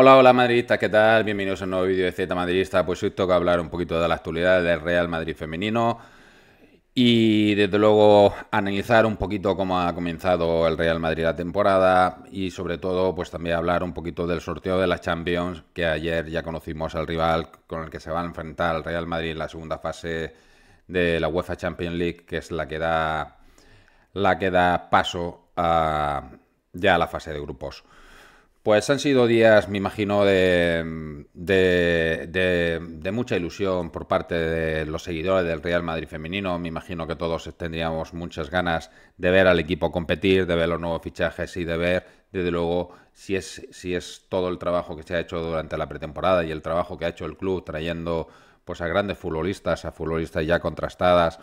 Hola, hola madridistas, ¿qué tal? Bienvenidos a un nuevo vídeo de Z Madridista. Pues hoy toca hablar un poquito de la actualidad del Real Madrid femenino y desde luego analizar un poquito cómo ha comenzado el Real Madrid la temporada y sobre todo pues también hablar un poquito del sorteo de la Champions que ayer ya conocimos al rival con el que se va a enfrentar el Real Madrid en la segunda fase de la UEFA Champions League que es la que da, la que da paso a, ya a la fase de grupos. Pues han sido días, me imagino, de, mucha ilusión por parte de los seguidores del Real Madrid femenino. Me imagino que todos tendríamos muchas ganas de ver al equipo competir, de ver los nuevos fichajes y de ver, desde luego, si es, si es todo el trabajo que se ha hecho durante la pretemporada y el trabajo que ha hecho el club trayendo pues, a grandes futbolistas, a futbolistas ya contrastadas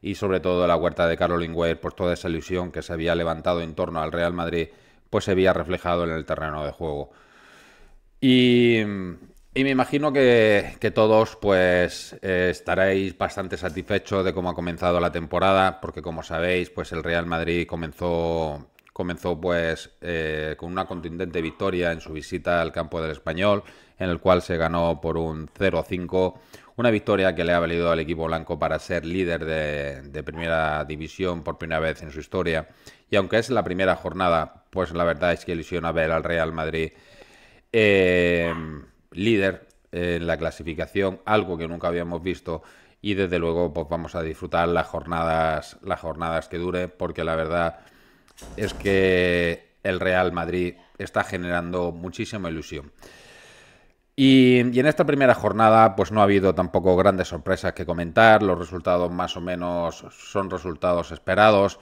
y sobre todo la huerta de Caroline por pues, toda esa ilusión que se había levantado en torno al Real Madrid pues se había reflejado en el terreno de juego. Y, me imagino que, todos pues eh, estaréis bastante satisfechos de cómo ha comenzado la temporada, porque como sabéis, pues el Real Madrid comenzó, comenzó pues eh, con una contundente victoria en su visita al campo del Español, en el cual se ganó por un 0-5. Una victoria que le ha valido al equipo blanco para ser líder de, primera división por primera vez en su historia. Y aunque es la primera jornada, pues la verdad es que ilusiona ver al Real Madrid eh, líder en la clasificación, algo que nunca habíamos visto y desde luego pues vamos a disfrutar las jornadas, las jornadas que dure, porque la verdad es que el Real Madrid está generando muchísima ilusión. Y, y, en esta primera jornada, pues no ha habido tampoco grandes sorpresas que comentar. Los resultados más o menos son resultados esperados.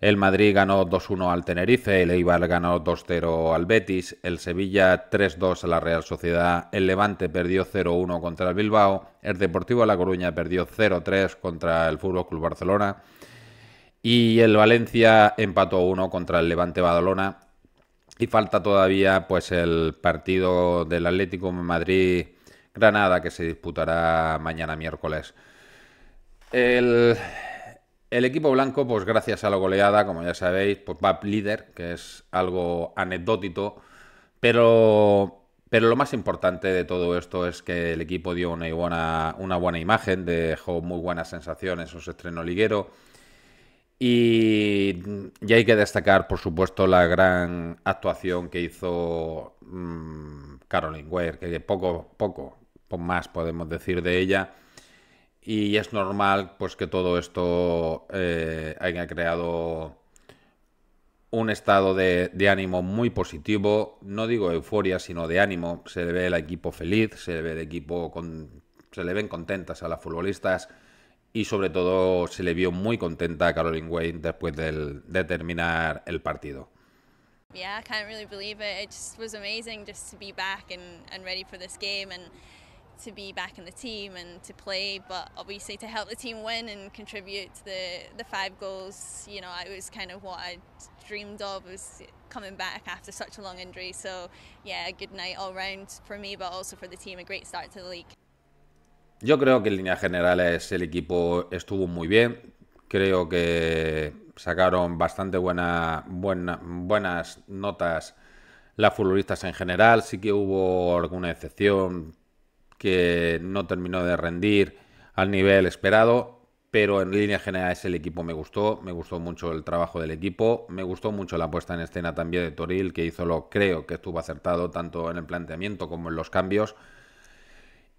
El Madrid ganó 2-1 al Tenerife, el Eibar ganó 2-0 al Betis, el Sevilla 3-2 a la Real Sociedad, el Levante perdió 0-1 contra el Bilbao, el Deportivo La Coruña perdió 0-3 contra el Fútbol Club Barcelona y el Valencia empató 1 contra el Levante Badalona. Y falta todavía pues el partido del Atlético Madrid Granada que se disputará mañana miércoles. El el equipo blanco, pues gracias a la goleada, como ya sabéis, pues va líder, que es algo anecdótico, pero, pero lo más importante de todo esto es que el equipo dio una buena, una buena imagen, dejó muy buenas sensaciones en su estreno liguero. Y, hay que destacar, por supuesto, la gran actuación que hizo mm, Caroline Weir, que poco, poco más podemos decir de ella y es normal pues, que todo esto eh, haya creado un estado de, ánimo muy positivo, no digo euforia, sino de ánimo. Se le ve el equipo feliz, se le ve el equipo con, se le ven contentas a las futbolistas y sobre todo se le vio muy contenta a Caroline Wayne después de terminar el partido. I can't really believe it. It just was amazing just to be back to be back in the team and to play, but obviously to help the team win and contribute to the, the five goals, you know, it was kind of what I dreamed of was coming back after such a long injury. So, yeah, a good night all round for me, but also for the team, a great start to the league. Yo creo que en líneas generales el equipo estuvo muy bien. Creo que sacaron bastante buena, buena, buenas notas las futbolistas en general. Sí que hubo alguna excepción, que no terminó de rendir al nivel esperado, pero en general es el equipo me gustó, me gustó mucho el trabajo del equipo, me gustó mucho la puesta en escena también de Toril, que hizo lo creo que estuvo acertado tanto en el planteamiento como en los cambios.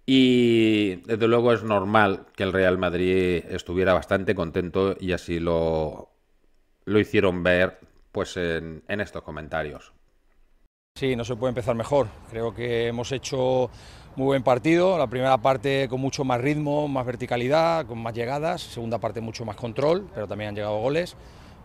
Y desde luego es normal que el Real Madrid estuviera bastante contento y así lo, lo hicieron ver pues en estos comentarios. Sí, no se puede empezar mejor. Creo que hemos hecho muy buen partido. La primera parte con mucho más ritmo, más verticalidad, con más llegadas. Segunda parte mucho más control, pero también han llegado goles.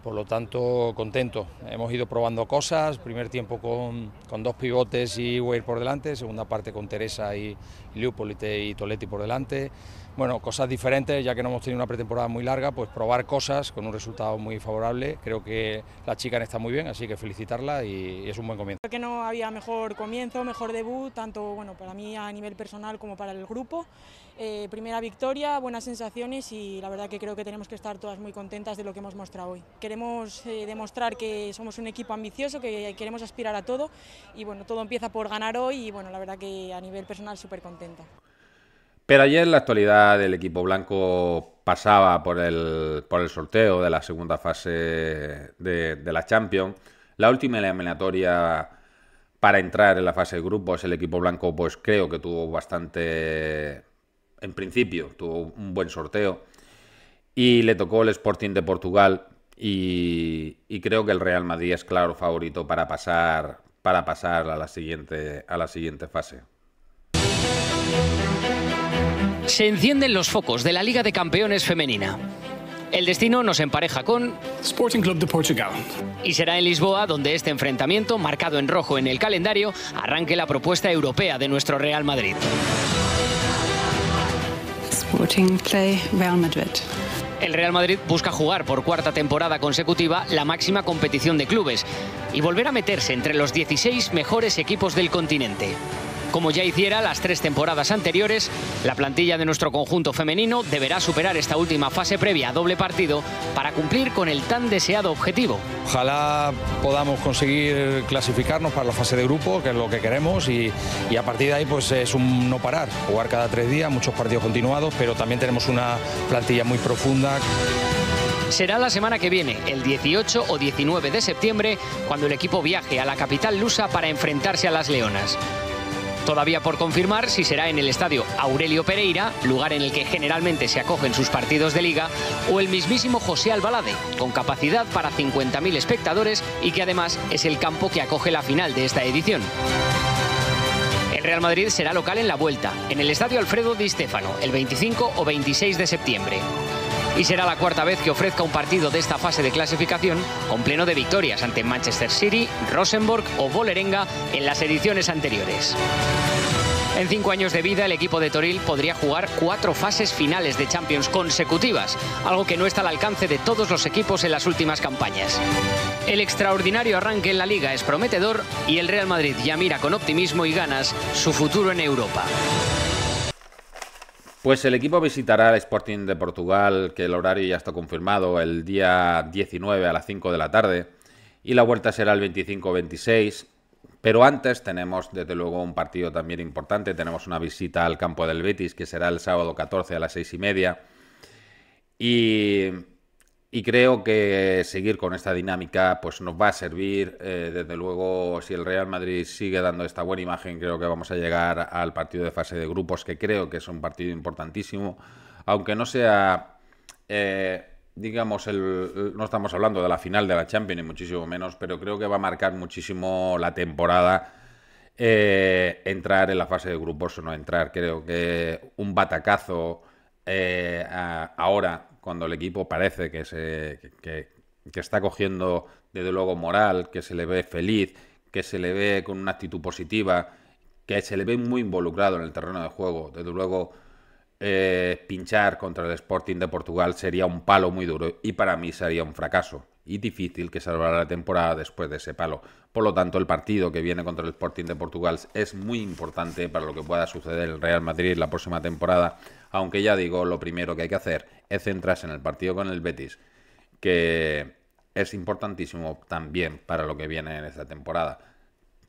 Por lo tanto, contento. Hemos ido probando cosas. Primer tiempo con, dos pivotes y Weir por delante. Segunda parte con Teresa y, Liupolite y Toletti por delante bueno, cosas diferentes, ya que no hemos tenido una pretemporada muy larga, pues probar cosas con un resultado muy favorable. Creo que la chica está muy bien, así que felicitarla y, es un buen comienzo. Creo que no había mejor comienzo, mejor debut, tanto bueno, para mí a nivel personal como para el grupo. Eh, primera victoria, buenas sensaciones y la verdad que creo que tenemos que estar todas muy contentas de lo que hemos mostrado hoy. Queremos eh, demostrar que somos un equipo ambicioso, que queremos aspirar a todo y bueno, todo empieza por ganar hoy y bueno, la verdad que a nivel personal súper contenta. Pero ayer en la actualidad el equipo blanco pasaba por el, sorteo de la segunda fase de, la Champions. La última eliminatoria para entrar en la fase de grupos, el equipo blanco pues creo que tuvo bastante, en principio, tuvo un buen sorteo. Y le tocó el Sporting de Portugal y, creo que el Real Madrid es claro favorito para pasar, para a, la siguiente, a la siguiente fase se encienden los focos de la Liga de Campeones femenina. El destino nos empareja con Sporting Club de Portugal. Y será en Lisboa donde este enfrentamiento, marcado en rojo en el calendario, arranque la propuesta europea de nuestro Real Madrid. Sporting Play Real Madrid. El Real Madrid busca jugar por cuarta temporada consecutiva la máxima competición de clubes y volver a meterse entre los 16 mejores equipos del continente como ya hiciera las tres temporadas anteriores, la plantilla de nuestro conjunto femenino deberá superar esta última fase previa a doble partido para cumplir con el tan deseado objetivo. Ojalá podamos conseguir clasificarnos para la fase de grupo, que es lo que queremos, y, a partir de ahí pues es un no parar, jugar cada tres días, muchos partidos continuados, pero también tenemos una plantilla muy profunda. Será la semana que viene, el 18 o 19 de septiembre, cuando el equipo viaje a la capital lusa para enfrentarse a las Leonas. Todavía por confirmar si será en el estadio Aurelio Pereira, lugar en el que generalmente se acogen sus partidos de liga, o el mismísimo José Albalade, con capacidad para 50.000 espectadores y que además es el campo que acoge la final de esta edición. El Real Madrid será local en la vuelta, en el estadio Alfredo Di Stéfano, el 25 o 26 de septiembre y será la cuarta vez que ofrezca un partido de esta fase de clasificación con pleno de victorias ante Manchester City, Rosenborg o Bolerenga en las ediciones anteriores. En cinco años de vida, el equipo de Toril podría jugar cuatro fases finales de Champions consecutivas, algo que no está al alcance de todos los equipos en las últimas campañas. El extraordinario arranque en la liga es prometedor y el Real Madrid ya mira con optimismo y ganas su futuro en Europa. Pues el equipo visitará el Sporting de Portugal, que el horario ya está confirmado, el día 19 a las 5 de la tarde, y la vuelta será el 25-26. Pero antes tenemos, desde luego, un partido también importante. Tenemos una visita al campo del Betis, que será el sábado 14 a las 6 y media. Y y creo que seguir con esta dinámica pues nos va a servir. Eh, desde luego, si el Real Madrid sigue dando esta buena imagen, creo que vamos a llegar al partido de fase de grupos, que creo que es un partido importantísimo. Aunque no sea, eh, digamos, el, no estamos hablando de la final de la Champions, ni muchísimo menos, pero creo que va a marcar muchísimo la temporada. Eh, entrar en la fase de grupos o no entrar. Creo que un batacazo ahora cuando el equipo parece que, se, que, está cogiendo, desde luego, moral, que se le ve feliz, que se le ve con una actitud positiva, que se le ve muy involucrado en el terreno de juego. Desde luego, eh, pinchar contra el Sporting de Portugal sería un palo muy duro y para mí sería un fracaso y difícil que salvara la temporada después de ese palo. Por lo tanto, el partido que viene contra el Sporting de Portugal es muy importante para lo que pueda suceder el Real Madrid la próxima temporada, aunque ya digo, lo primero que hay que hacer centrarse en el partido con el Betis, que es importantísimo también para lo que viene en esta temporada.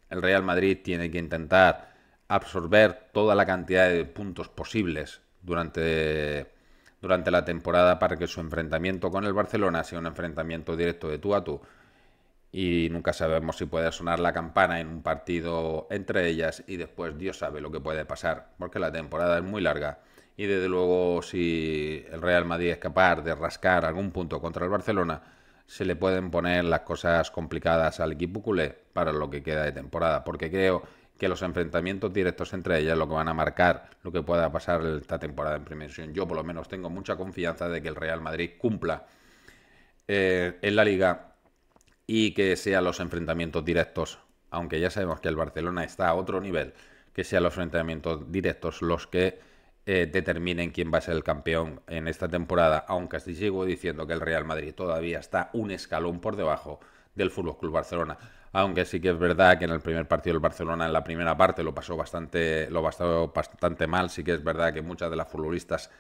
El Real Madrid tiene que intentar absorber toda la cantidad de puntos posibles durante, durante la temporada para que su enfrentamiento con el Barcelona sea un enfrentamiento directo de tú a tú y nunca sabemos si puede sonar la campana en un partido entre ellas y después Dios sabe lo que puede pasar, porque la temporada es muy larga y desde luego si el Real Madrid es capaz de rascar algún punto contra el Barcelona, se le pueden poner las cosas complicadas al equipo culé para lo que queda de temporada, porque creo que los enfrentamientos directos entre ellas lo que van a marcar lo que pueda pasar esta temporada en Primera División. Yo por lo menos tengo mucha confianza de que el Real Madrid cumpla eh, en la liga y que sean los enfrentamientos directos, aunque ya sabemos que el Barcelona está a otro nivel, que sean los enfrentamientos directos los que eh, determinen quién va a ser el campeón en esta temporada, aunque así sigo diciendo que el Real Madrid todavía está un escalón por debajo del Fútbol Club Barcelona. Aunque sí que es verdad que en el primer partido el Barcelona, en la primera parte, lo pasó bastante, lo pasó bastante mal. Sí que es verdad que muchas de las futbolistas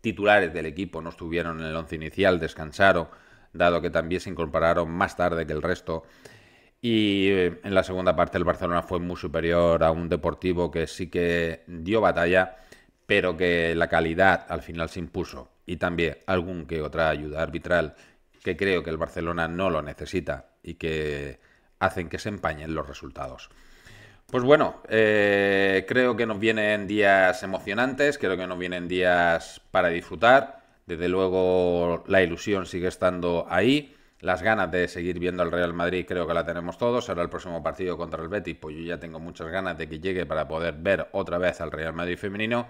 titulares del equipo no estuvieron en el once inicial, descansaron dado que también se incorporaron más tarde que el resto. Y eh, en la segunda parte el Barcelona fue muy superior a un deportivo que sí que dio batalla, pero que la calidad al final se impuso. Y también algún que otra ayuda arbitral que creo que el Barcelona no lo necesita y que hacen que se empañen los resultados. Pues bueno, eh, creo que nos vienen días emocionantes, creo que nos vienen días para disfrutar. Desde luego la ilusión sigue estando ahí. Las ganas de seguir viendo al Real Madrid creo que la tenemos todos. Ahora el próximo partido contra el Betis, pues yo ya tengo muchas ganas de que llegue para poder ver otra vez al Real Madrid femenino.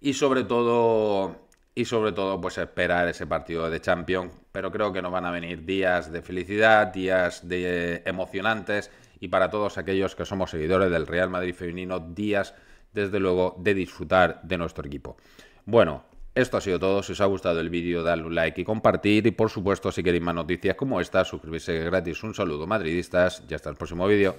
Y sobre todo, y sobre todo pues esperar ese partido de Champions. Pero creo que nos van a venir días de felicidad, días de emocionantes y para todos aquellos que somos seguidores del Real Madrid femenino, días desde luego de disfrutar de nuestro equipo. Bueno, esto ha sido todo. Si os ha gustado el vídeo, dadle un like y compartir. Y por supuesto, si queréis más noticias como esta, suscribirse gratis. Un saludo, madridistas, y hasta el próximo vídeo.